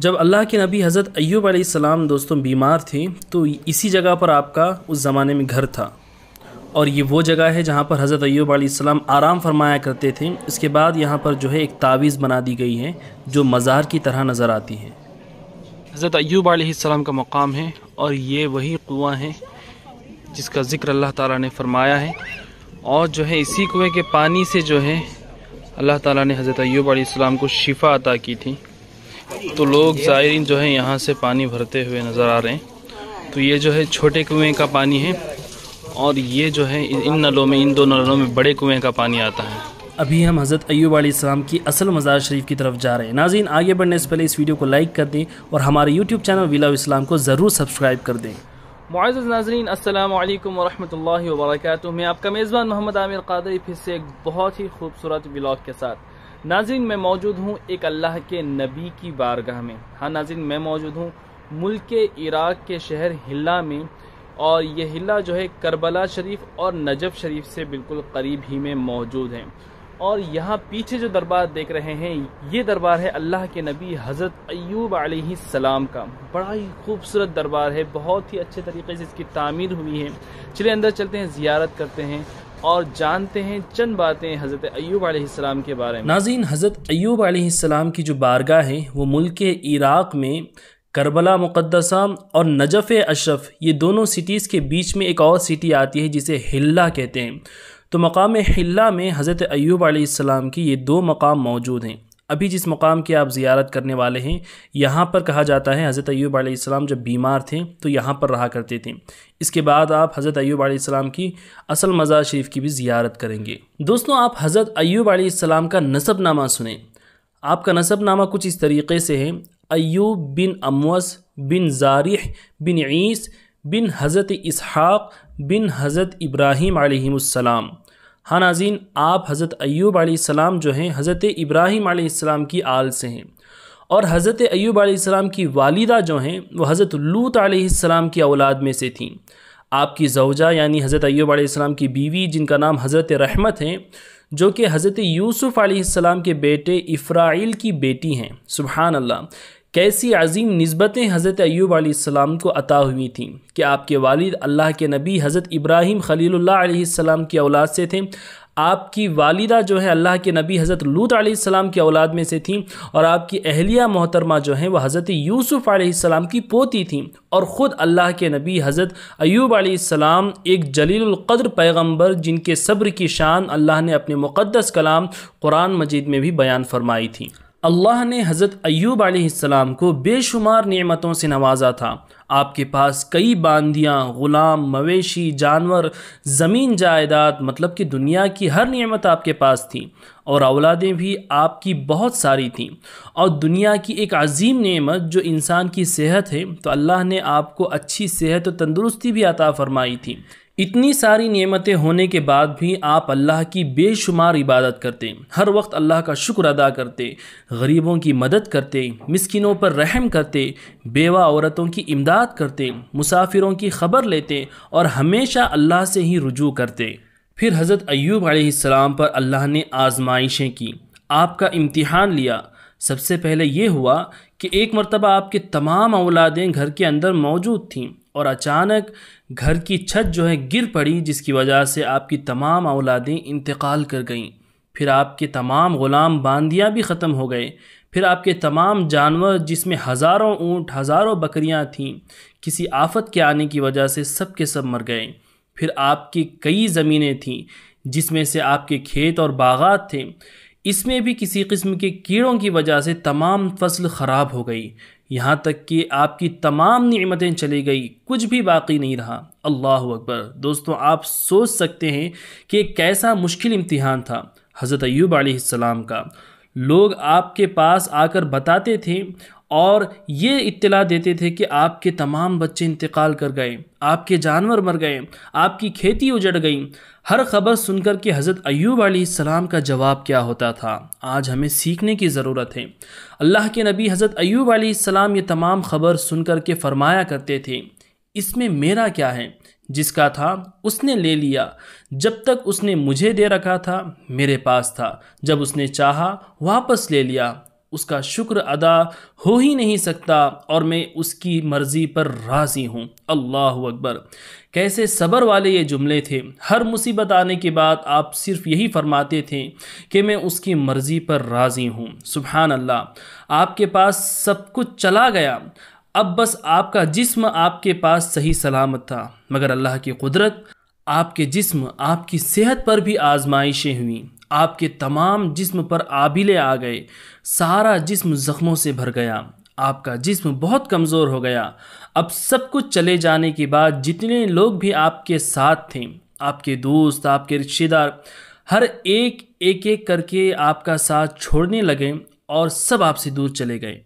जब अल्लाह के नबी हज़रत अयूब आसमाम दोस्तों बीमार थे तो इसी जगह पर आपका उस ज़माने में घर था और ये वो जगह है जहाँ पर हज़रत अयूब आसमाम आराम फरमाया करते थे इसके बाद यहाँ पर जो है एक तावीज़ बना दी गई है जो मज़ार की तरह नज़र आती है हज़रत अयूब आसमाम का मकाम है और ये वही कुआँ है जिसका ज़िक्र अल्लाह ताला ने फरमाया है और जो है इसी कुएँ के पानी से जो है अल्लाह ताला ने हज़रत अयूब को शिफ़ा अता की थी तो लोग ज़ायरीन जो है यहाँ से पानी भरते हुए नज़र आ रहे हैं तो ये जो है छोटे कुएँ का पानी है और ये जो है इन नलों में इन दो नलों में बड़े कुएँ का पानी आता है अभी हम हज़रत अयूब आसमाम की असल मज़ार शरीफ की तरफ जा रहे हैं नाजीन आगे बढ़ने से पहले इस वीडियो को लाइक कर दें और हमारे यूट्यूब चैनल विला इस्लाम को ज़रूर सब्सक्राइब कर दें मुआज़ नाजरीन अल्लाम वरहमल वर्क मैं आपका मेज़बान मोहम्मद आमिर कादरी फिर से एक बहुत ही खूबसूरत ब्लॉग के साथ नाजिन मैं मौजूद हूँ एक अल्लाह के नबी की बारगाह में हाँ नाजिन मैं मौजूद हूँ मुल्क इराक के शहर हिला में और ये हिला जो है करबला शरीफ और नजब शरीफ से बिल्कुल करीब ही में मौजूद हैं और यहाँ पीछे जो दरबार देख रहे हैं ये दरबार है अल्लाह के नबी हज़रत अयूब सलाम का बड़ा ही खूबसूरत दरबार है बहुत ही अच्छे तरीके से इसकी तामीर हुई है चलिए अंदर चलते हैं ज़ियारत करते हैं और जानते हैं चंद बातें हज़रत अयूब आसमाम के बारे में नाजीन हज़रत अयूब आसमाम की जो बारगाह है वो मुल्क इराक़ में करबला मुक़दसा और नजफ़ अशरफ ये दोनों सिटीज़ के बीच में एक और सिटी आती है जिसे हिल्ला कहते हैं तो मकाम हिल्ला में हज़रत अयूब आसमाम की ये दो मकाम मौजूद हैं अभी जिस मकाम की आप ज़ियारत करने वाले हैं यहाँ पर कहा जाता है हज़रत अयूब आसमाम जब बीमार थे तो यहाँ पर रहा करते थे इसके बाद आप हज़रत अयूब आसमाम की असल मज़ार शरीफ की भी ज़ियारत करेंगे दोस्तों आप हज़रत अयूब आसमाम का नामा सुने आपका नामा कुछ इस तरीके से है अयूब बिन अमवस बिन ज़ारह बिन ईस बिन हज़रत इसहाक़ बिन हज़रत इब्राहीम आसमाम हाँ नाजीन आप हज़रत अयूब आसमाम जो हैं हज़रत इब्राहीम आसमाम की आल से हैं और हज़रत अयूब आसमाम की वालिदा जो हैं वो हज़रत लूत आसमाम की औलाद में से थीं आपकी जवजा यानी हज़रत अयूब आलाम की बीवी जिनका नाम हज़रत रहमत हैं जो कि हज़रत यूसुफ़ आसमाम के बेटे इफ़राइल की बेटी हैं सुबहानल्ला कैसी अजीम नस्बतें हज़रत ऐब आसमाम को अता हुई थीं कि आपके वालिद अल्लाह के नबी हज़रत इब्राहीम ख़लील्लाम की औलाद से थे आपकी वालिदा जो है अल्लाह के नबी हज़रत लूत आसमाम की औलाद में से थीं और आपकी अहलिया मोहतरमा जो हैं वह हज़रत यूसुफ़ आसमाम की पोती थीं और ख़ुद अल्लाह के नबी हज़रत ऐब आसमाम एक जलील़द्र पैगम्बर जिनके सब्र की शान अल्लाह ने अपने मुक़दस कलाम कुरान मजीद में भी बयान फरमाई थी अल्लाह ने हज़रत अयूब आसमाम को बेशुमार नियमतों से नवाजा था आपके पास कई बांदियाँ ग़ुलाम मवेशी जानवर ज़मीन जायदाद मतलब कि दुनिया की हर नियमत आपके पास थी और औलादें भी आपकी बहुत सारी थीं और दुनिया की एक अजीम नियमत जो इंसान की सेहत है तो अल्लाह ने आपको अच्छी सेहत और तंदुरुस्ती भी अता फ़रमाई थी इतनी सारी नियमतें होने के बाद भी आप अल्लाह की बेशुमार इबादत करते हर वक्त अल्लाह का शुक्र अदा करते गरीबों की मदद करते मिसकिनों पर रहम करते बेवा औरतों की इमदाद करते मुसाफिरों की खबर लेते और हमेशा अल्लाह से ही रुजू करते फिर हज़रत अयूब आसमाम पर अल्लाह ने आजमाइशें की आपका इम्तिहान लिया सबसे पहले ये हुआ कि एक मरतबा आपके तमाम औलादें घर के अंदर मौजूद थीं और अचानक घर की छत जो है गिर पड़ी जिसकी वजह से आपकी तमाम औलादें इंतकाल कर गईं फिर आपके तमाम ग़ुलाम बांदियाँ भी ख़त्म हो गए फिर आपके तमाम जानवर जिसमें हज़ारों ऊँट हज़ारों बकरियाँ थीं किसी आफत के आने की वजह से सब के सब मर गए फिर आपकी कई ज़मीनें थीं जिसमें से आपके खेत और बागात थे इसमें भी किसी किस्म के कीड़ों की वजह से तमाम फसल ख़राब हो गई यहाँ तक कि आपकी तमाम नियमतें चली गई कुछ भी बाकी नहीं रहा अल्लाह अकबर दोस्तों आप सोच सकते हैं कि कैसा मुश्किल इम्तिहान था हज़रत अयूब आसमाम का लोग आपके पास आकर बताते थे और ये इत्तला देते थे कि आपके तमाम बच्चे इंतकाल कर गए आपके जानवर मर गए आपकी खेती उजड़ गई हर खबर सुनकर के हज़रत अयूब सलाम का जवाब क्या होता था आज हमें सीखने की ज़रूरत है अल्लाह के नबी हज़रत अयूब सलाम ये तमाम खबर सुनकर के फरमाया करते थे इसमें मेरा क्या है जिसका था उसने ले लिया जब तक उसने मुझे दे रखा था मेरे पास था जब उसने चाहा वापस ले लिया उसका शुक्र अदा हो ही नहीं सकता और मैं उसकी मर्ज़ी पर राज़ी हूँ अल्लाह अकबर कैसे सब्र वाले ये जुमले थे हर मुसीबत आने के बाद आप सिर्फ यही फरमाते थे कि मैं उसकी मर्ज़ी पर राज़ी हूँ सुबहान अल्लाह आपके पास सब कुछ चला गया अब बस आपका जिस्म आपके पास सही सलामत था मगर अल्लाह की कुदरत आपके जिस्म आपकी सेहत पर भी आजमाइशें हुई आपके तमाम जिस्म पर आबिले आ गए सारा जिस्म ज़ख्मों से भर गया आपका जिस्म बहुत कमज़ोर हो गया अब सब कुछ चले जाने के बाद जितने लोग भी आपके साथ थे आपके दोस्त आपके रिश्तेदार हर एक एक एक करके आपका साथ छोड़ने लगे और सब आपसे दूर चले गए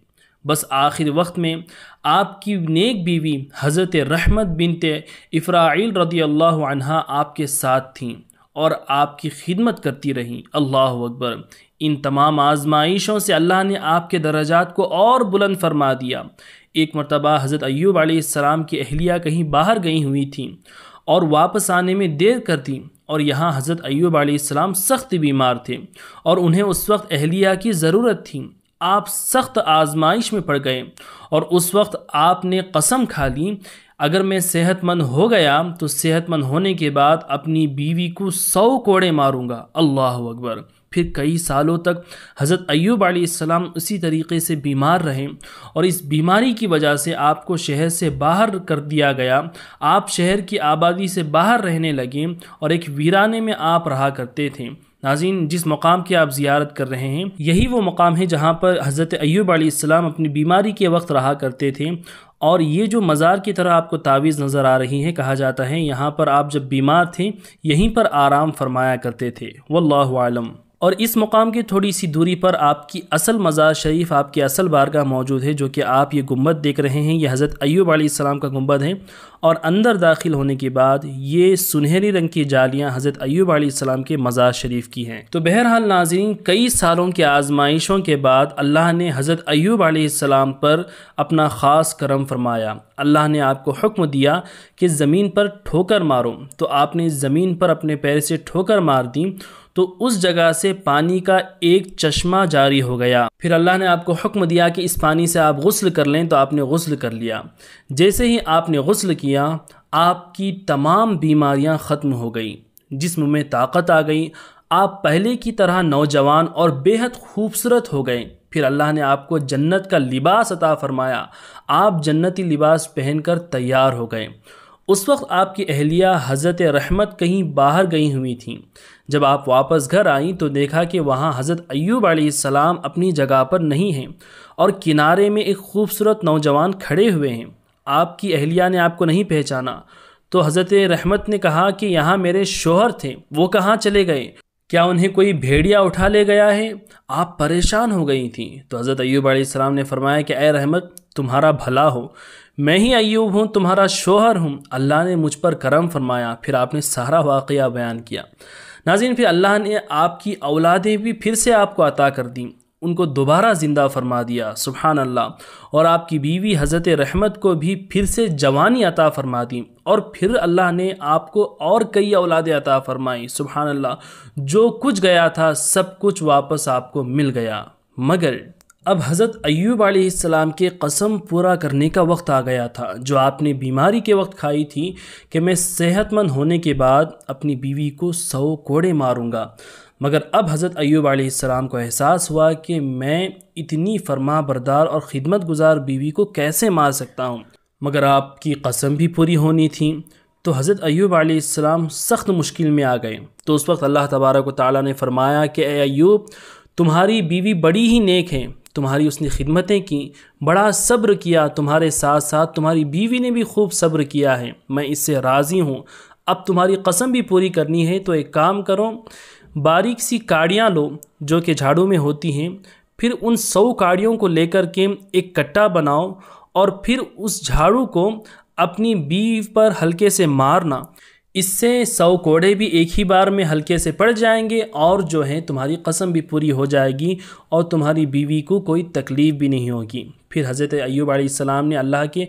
बस आखिर वक्त में आपकी नेक बीवी हज़रत रहमत बिनते इफ़राइल रदी अल्लाह अनहा आपके साथ थीं और आपकी खिदमत करती रहीं अल्लाह अकबर इन तमाम आजमाइशों से अल्लाह ने आपके दर्जात को और बुलंद फरमा दिया एक मरतबा हज़रत अयूब आसमाम की अहलिया कहीं बाहर गई हुई थी और वापस आने में देर कर दी और यहाँ हज़रत अयूब आसमाम सख्त बीमार थे और उन्हें उस वक्त अहलिया की ज़रूरत थी आप सख्त आजमाइश में पड़ गए और उस वक्त आपने कसम खा ली अगर मैं सेहतमंद हो गया तो सेहतमंद होने के बाद अपनी बीवी को सौ कोड़े मारूंगा अल्लाह अकबर फिर कई सालों तक हज़रत अयूब आसमाम उसी तरीके से बीमार रहे और इस बीमारी की वजह से आपको शहर से बाहर कर दिया गया आप शहर की आबादी से बाहर रहने लगे और एक वीराने में आप रहा करते थे नाजीन जिस मकाम की आप जियारत कर रहे हैं यही वो मकाम है जहाँ पर हज़रत अयूब आसमाम अपनी बीमारी के वक्त रहा करते थे और ये जो मज़ार की तरह आपको तावीज़ नज़र आ रही है कहा जाता है यहाँ पर आप जब बीमार थे यहीं पर आराम फरमाया करते थे वल्लम और इस मुकाम की थोड़ी सी दूरी पर आपकी असल मज़ार शरीफ आपकी असल बारगाह मौजूद है जो कि आप ये गुम्बद देख रहे हैं ये हज़रत अयूब आसमाम का गुम्बद है और अंदर दाखिल होने के बाद ये सुनहरी रंग की जालियाँ हज़रत अयूब आसमाम के मज़ार शरीफ की हैं तो बहरहाल नाजीन कई सालों के आजमाइशों के बाद अल्लाह ने हज़रत अयूब आसमाम पर अपना ख़ास करम फरमाया अल्लाह ने आपको हुक्म दिया कि ज़मीन पर ठोकर मारो तो आपने ज़मीन पर अपने पैर से ठोकर मार दी तो उस जगह से पानी का एक चश्मा जारी हो गया फिर अल्लाह ने आपको हुक्म दिया कि इस पानी से आप गसल कर लें तो आपने गसल कर लिया जैसे ही आपने गसल किया आपकी तमाम बीमारियां ख़त्म हो गई जिसम में ताकत आ गई आप पहले की तरह नौजवान और बेहद खूबसूरत हो गए फिर अल्लाह ने आपको जन्नत का लिबास अता फरमाया आप जन्नती लिबास पहनकर तैयार हो गए उस वक्त आपकी अहलिया हज़रत रहमत कहीं बाहर गई हुई थीं जब आप वापस घर आईं तो देखा कि वहाँ हज़रत अयूब सलाम अपनी जगह पर नहीं हैं और किनारे में एक खूबसूरत नौजवान खड़े हुए हैं आपकी अहलिया ने आपको नहीं पहचाना तो हज़रत रहमत ने कहा कि यहाँ मेरे शोहर थे वो कहाँ चले गए क्या उन्हें कोई भेड़िया उठा ले गया है आप परेशान हो गई थीं तो हज़रत अयूब सलाम ने फरमाया कि अय रहमत तुम्हारा भला हो मैं ही अयूब हूँ तुम्हारा शोहर हूँ अल्लाह ने मुझ पर करम फरमाया फिर आपने सारा वाक़ बयान किया नाजिन फिर अल्लाह ने आपकी औलादें भी फिर से आपको अता कर दी उनको दोबारा ज़िंदा फरमा दिया सुबहान अल्लाह और आपकी बीवी हज़रत रहमत को भी फिर से जवानी अता फरमा दी और फिर अल्लाह ने आपको और कई औलादें अता फरमाई सुबहान अल्लाह जो कुछ गया था सब कुछ वापस आपको मिल गया मगर अब हज़रत अयूब आसमाम के कसम पूरा करने का वक्त आ गया था जो आपने बीमारी के वक्त खाई थी कि मैं सेहतमंद होने के बाद अपनी बीवी को सौ कोड़े मारूंगा मगर अब हज़रत अयूब आसमाम को एहसास हुआ कि मैं इतनी फरमा बरदार और ख़िदमत गुजार बीवी को कैसे मार सकता हूँ मगर आपकी कसम भी पूरी होनी थी तो हज़रत अयूब आसमाम सख्त मुश्किल में आ गए तो उस वक्त अल्लाह तबारक ताली ने फरमाया कि अयूब तुम्हारी बीवी बड़ी ही नेक है तुम्हारी उसने खिदमतें की बड़ा सब्र किया तुम्हारे साथ साथ तुम्हारी बीवी ने भी खूब सब्र किया है मैं इससे राज़ी हूँ अब तुम्हारी कसम भी पूरी करनी है तो एक काम करो बारीक सी काड़ियाँ लो जो कि झाड़ू में होती हैं फिर उन सौ काड़ियों को लेकर के एक कट्टा बनाओ और फिर उस झाड़ू को अपनी बीव पर हल्के से मारना इससे सौ कोड़े भी एक ही बार में हल्के से पड़ जाएंगे और जो है तुम्हारी कसम भी पूरी हो जाएगी और तुम्हारी बीवी को कोई तकलीफ़ भी नहीं होगी फिर हज़रत अयूब आसमाम ने अल्लाह के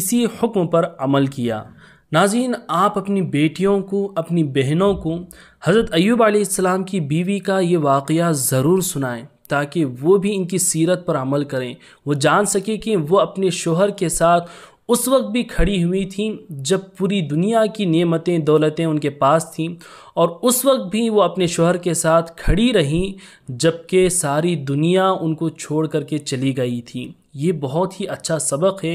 इसी हुक्म पर अमल किया नाजीन आप अपनी बेटियों को अपनी बहनों को हज़रत अयूब आसमाम की बीवी का ये वाक़ ज़रूर सुनाएं ताकि वो भी इनकी सीरत पर अमल करें वो जान सके कि वो अपने शोहर के साथ उस वक्त भी खड़ी हुई थी जब पूरी दुनिया की नियमतें दौलतें उनके पास थीं और उस वक्त भी वो अपने शोहर के साथ खड़ी रहीं जबकि सारी दुनिया उनको छोड़ करके चली गई थी ये बहुत ही अच्छा सबक है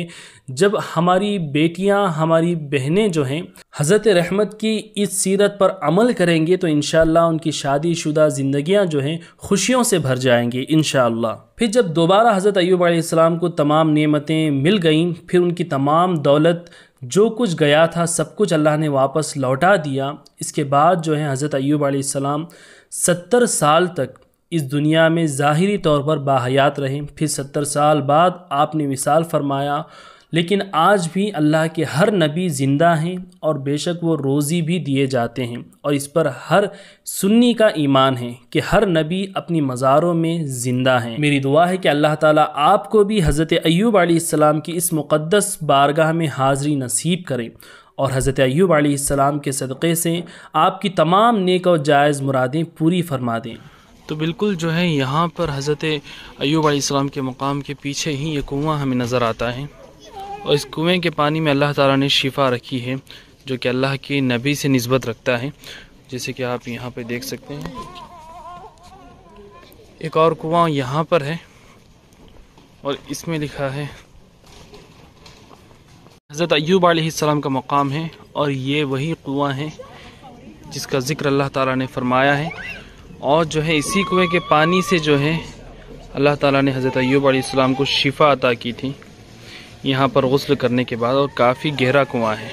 जब हमारी बेटियां हमारी बहनें जो हैं हज़रत रहमत की इस सीरत पर अमल करेंगे तो इन उनकी शादी शुदा ज़िंदियाँ जो हैं खुशियों से भर जाएंगी इन फिर जब दोबारा हज़रत अयूब आसमाम को तमाम नियमतें मिल गईं फिर उनकी तमाम दौलत जो कुछ गया था सब कुछ अल्लाह ने वापस लौटा दिया इसके बाद जो है हज़रत अयूब आसमाम सत्तर साल तक इस दुनिया में ज़ाहरी तौर पर बाहयात रहें फिर सत्तर साल बाद आपने विशाल फरमाया लेकिन आज भी अल्लाह के हर नबी ज़िंदा हैं और बेशक वो रोज़ी भी दिए जाते हैं और इस पर हर सुन्नी का ईमान है कि हर नबी अपनी मज़ारों में ज़िंदा हैं मेरी दुआ है कि अल्लाह ताला आपको भी हज़रत अयूब आसमाम की इस मुक़दस बारगाह में हाज़री नसीब करें और हज़रत अयूब आसमाम के सदक़े से आपकी तमाम नेक और जायज़ मुरादें पूरी फरमा दें तो बिल्कुल जो है यहाँ पर हज़रत अयूब आसमाम के मकाम के पीछे ही ये कुआँ हमें नज़र आता है और इस कुएँ के पानी में अल्लाह ताला ने शिफा रखी है जो कि अल्लाह के नबी से नस्बत रखता है जैसे कि आप यहाँ पर देख सकते हैं एक और कुआँ यहाँ पर है और इसमें लिखा है हज़रत अयूब आसमाम का मकाम है और ये वही कुआँ है जिसका ज़िक्र अल्लाह ताला ने फरमाया है और जो है इसी कुएँ के पानी से जो है अल्लाह ताला ने हज़रत अयूब आसमाम को शिफा अता की थी यहाँ पर गसल करने के बाद और काफ़ी गहरा कुआं है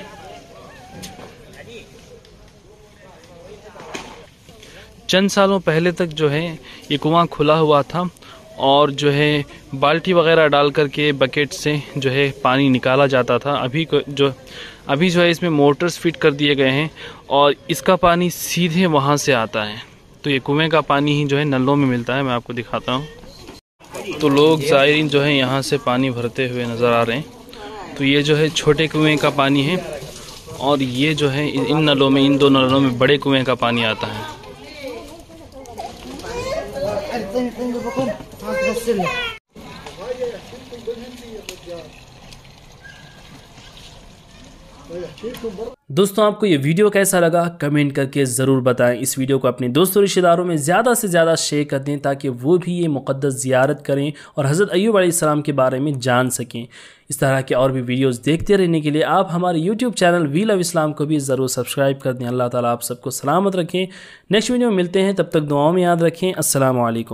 चंद सालों पहले तक जो है ये कुआं खुला हुआ था और जो है बाल्टी वगैरह डाल कर के बकेट से जो है पानी निकाला जाता था अभी जो अभी जो है इसमें मोटर्स फिट कर दिए गए हैं और इसका पानी सीधे वहाँ से आता है तो ये कुएँ का पानी ही जो है नलों में मिलता है मैं आपको दिखाता हूँ तो लोग ज़ायरीन जो है यहाँ से पानी भरते हुए नज़र आ रहे हैं तो ये जो है छोटे कुएँ का पानी है और ये जो है इन नलों में इन दो नलों में बड़े कुएँ का पानी आता है दोस्तों आपको ये वीडियो कैसा लगा कमेंट करके ज़रूर बताएं इस वीडियो को अपने दोस्तों रिश्तेदारों में ज़्यादा से ज़्यादा शेयर कर दें ताकि वो भी ये मुक़दस ज़ियारत करें और हज़रत अयूब आसमाम के बारे में जान सकें इस तरह के और भी वीडियोस देखते रहने के लिए आप हमारे YouTube channel we love Islam को भी ज़रूर सब्सक्राइब कर दें अल्लाह ताला आप सबको सलामत रखें नेक्स्ट वीडियो में मिलते हैं तब तक दुआओं में याद रखें असल